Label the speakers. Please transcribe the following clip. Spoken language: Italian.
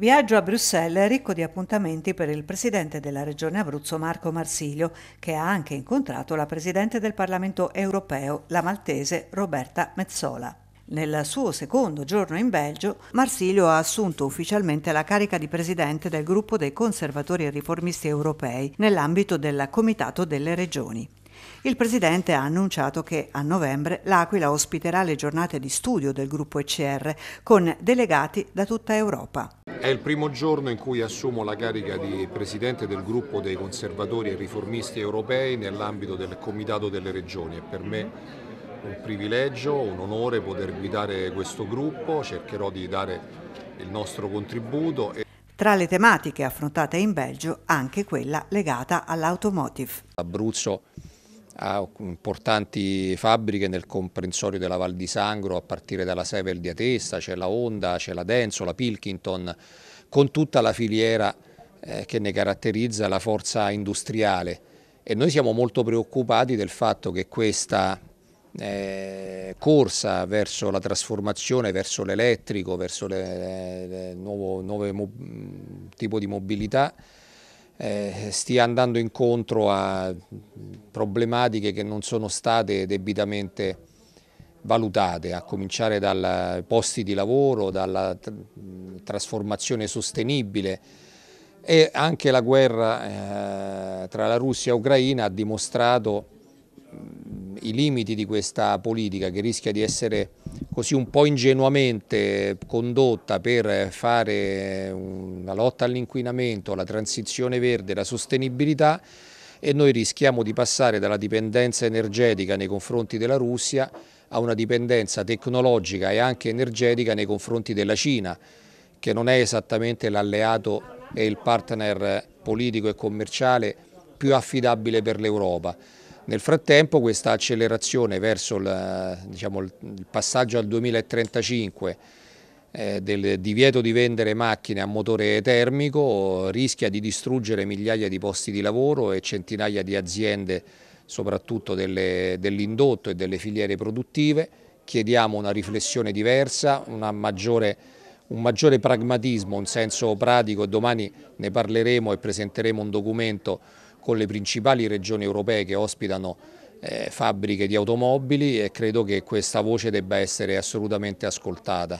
Speaker 1: Viaggio a Bruxelles ricco di appuntamenti per il presidente della regione Abruzzo Marco Marsilio, che ha anche incontrato la presidente del Parlamento europeo, la maltese Roberta Mezzola. Nel suo secondo giorno in Belgio, Marsilio ha assunto ufficialmente la carica di presidente del gruppo dei conservatori e riformisti europei nell'ambito del Comitato delle Regioni. Il presidente ha annunciato che a novembre l'Aquila ospiterà le giornate di studio del gruppo ECR con delegati da tutta Europa.
Speaker 2: È il primo giorno in cui assumo la carica di presidente del gruppo dei conservatori e riformisti europei nell'ambito del Comitato delle Regioni È per me un privilegio, un onore poter guidare questo gruppo, cercherò di dare il nostro contributo.
Speaker 1: Tra le tematiche affrontate in Belgio anche quella legata all'automotive.
Speaker 3: Abruzzo a importanti fabbriche nel comprensorio della Val di Sangro, a partire dalla Sevel di Atessa, c'è la Honda, c'è la Denso, la Pilkington, con tutta la filiera eh, che ne caratterizza la forza industriale. E noi siamo molto preoccupati del fatto che questa eh, corsa verso la trasformazione, verso l'elettrico, verso il nuovo, nuovo mm, tipo di mobilità eh, stia andando incontro a problematiche che non sono state debitamente valutate, a cominciare dai posti di lavoro, dalla trasformazione sostenibile e anche la guerra eh, tra la Russia e l'Ucraina ha dimostrato mm, i limiti di questa politica che rischia di essere così un po' ingenuamente condotta per fare una lotta all'inquinamento, la transizione verde, la sostenibilità e noi rischiamo di passare dalla dipendenza energetica nei confronti della Russia a una dipendenza tecnologica e anche energetica nei confronti della Cina, che non è esattamente l'alleato e il partner politico e commerciale più affidabile per l'Europa. Nel frattempo questa accelerazione verso la, diciamo, il passaggio al 2035 eh, del divieto di vendere macchine a motore termico rischia di distruggere migliaia di posti di lavoro e centinaia di aziende soprattutto dell'indotto dell e delle filiere produttive. Chiediamo una riflessione diversa, una maggiore un maggiore pragmatismo, un senso pratico e domani ne parleremo e presenteremo un documento con le principali regioni europee che ospitano eh, fabbriche di automobili e credo che questa voce debba essere assolutamente ascoltata.